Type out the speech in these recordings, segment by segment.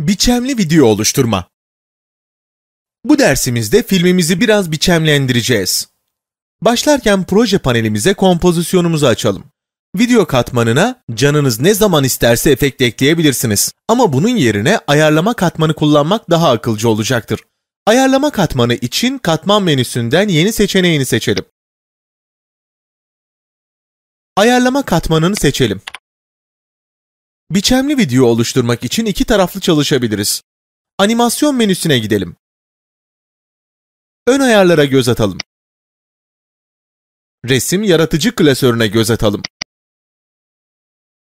Biçemli video oluşturma. Bu dersimizde filmimizi biraz biçemlendireceğiz. Başlarken proje panelimize kompozisyonumuzu açalım. Video katmanına canınız ne zaman isterse efekt ekleyebilirsiniz. Ama bunun yerine ayarlama katmanı kullanmak daha akılcı olacaktır. Ayarlama katmanı için katman menüsünden yeni seçeneğini seçelim. Ayarlama katmanını seçelim. Biçemli video oluşturmak için iki taraflı çalışabiliriz. Animasyon menüsüne gidelim. Ön ayarlara göz atalım. Resim yaratıcı klasörüne göz atalım.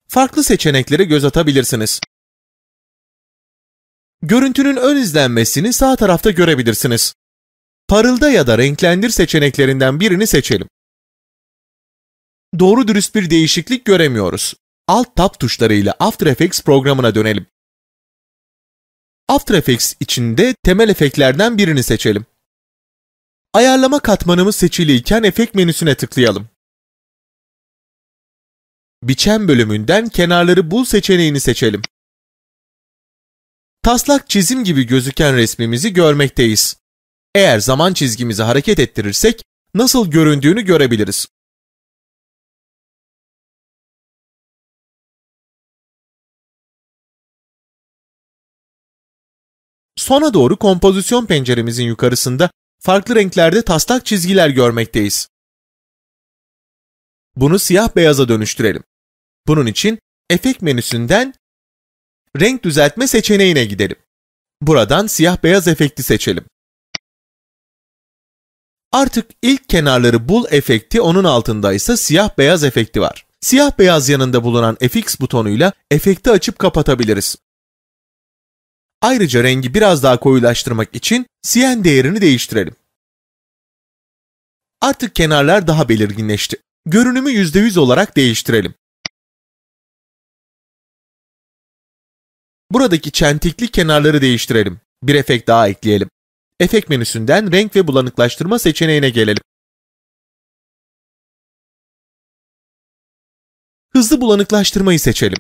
Farklı seçeneklere göz atabilirsiniz. Görüntünün ön izlenmesini sağ tarafta görebilirsiniz. Parılda ya da renklendir seçeneklerinden birini seçelim. Doğru dürüst bir değişiklik göremiyoruz. Alt tab tuşları ile After Effects programına dönelim. After Effects içinde temel efektlerden birini seçelim. Ayarlama katmanımız seçiliyken efekt menüsüne tıklayalım. Biçen bölümünden kenarları bul seçeneğini seçelim. Taslak çizim gibi gözüken resmimizi görmekteyiz. Eğer zaman çizgimizi hareket ettirirsek nasıl göründüğünü görebiliriz. Sona doğru kompozisyon penceremizin yukarısında farklı renklerde taslak çizgiler görmekteyiz. Bunu siyah beyaza dönüştürelim. Bunun için efekt menüsünden renk düzeltme seçeneğine gidelim. Buradan siyah beyaz efekti seçelim. Artık ilk kenarları bul efekti onun altında ise siyah beyaz efekti var. Siyah beyaz yanında bulunan FX butonuyla efekti açıp kapatabiliriz. Ayrıca rengi biraz daha koyulaştırmak için cyan değerini değiştirelim. Artık kenarlar daha belirginleşti. Görünümü %100 olarak değiştirelim. Buradaki çentikli kenarları değiştirelim. Bir efekt daha ekleyelim. Efekt menüsünden renk ve bulanıklaştırma seçeneğine gelelim. Hızlı bulanıklaştırmayı seçelim.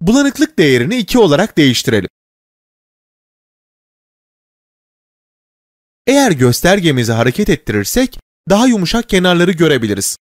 Bulanıklık değerini 2 olarak değiştirelim. Eğer göstergemizi hareket ettirirsek daha yumuşak kenarları görebiliriz.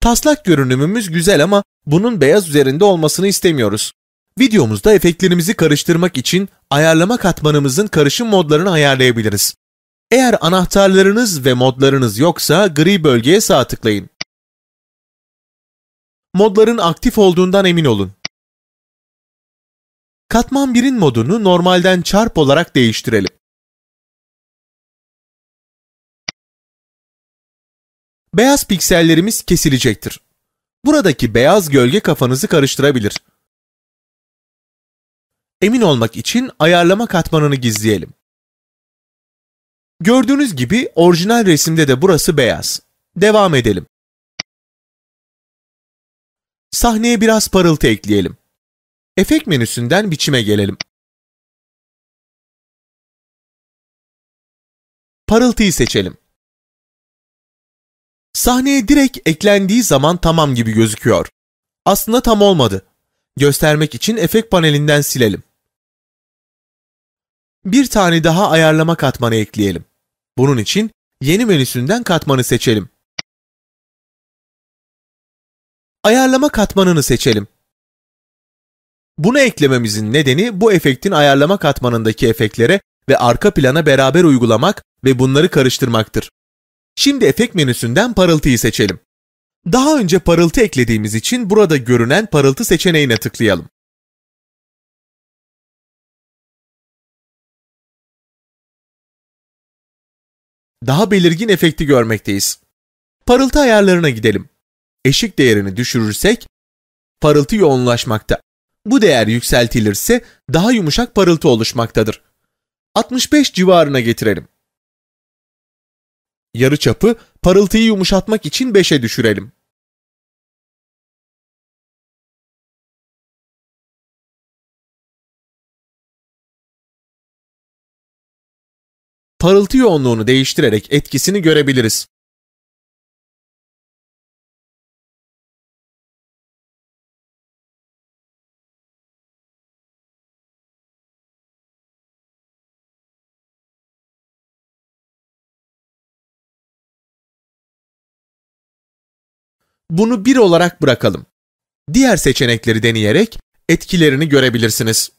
Taslak görünümümüz güzel ama bunun beyaz üzerinde olmasını istemiyoruz. Videomuzda efektlerimizi karıştırmak için ayarlama katmanımızın karışım modlarını ayarlayabiliriz. Eğer anahtarlarınız ve modlarınız yoksa gri bölgeye sağ tıklayın. Modların aktif olduğundan emin olun. Katman 1'in modunu normalden çarp olarak değiştirelim. Beyaz piksellerimiz kesilecektir. Buradaki beyaz gölge kafanızı karıştırabilir emin olmak için ayarlama katmanını gizleyelim. Gördüğünüz gibi orijinal resimde de burası beyaz. Devam edelim. Sahneye biraz parıltı ekleyelim. Efekt menüsünden biçime gelelim. Parıltıyı seçelim. Sahneye direkt eklendiği zaman tamam gibi gözüküyor. Aslında tam olmadı. Göstermek için efekt panelinden silelim bir tane daha ayarlama katmanı ekleyelim. Bunun için yeni menüsünden katmanı seçelim. Ayarlama katmanını seçelim. Bunu eklememizin nedeni bu efektin ayarlama katmanındaki efektlere ve arka plana beraber uygulamak ve bunları karıştırmaktır. Şimdi efekt menüsünden parıltıyı seçelim. Daha önce parıltı eklediğimiz için burada görünen parıltı seçeneğine tıklayalım. daha belirgin efekti görmekteyiz. Parıltı ayarlarına gidelim. Eşik değerini düşürürsek parıltı yoğunlaşmakta. Bu değer yükseltilirse daha yumuşak parıltı oluşmaktadır. 65 civarına getirelim. Yarıçapı parıltıyı yumuşatmak için 5'e düşürelim. parıltı yoğunluğunu değiştirerek etkisini görebiliriz. Bunu bir olarak bırakalım. Diğer seçenekleri deneyerek etkilerini görebilirsiniz.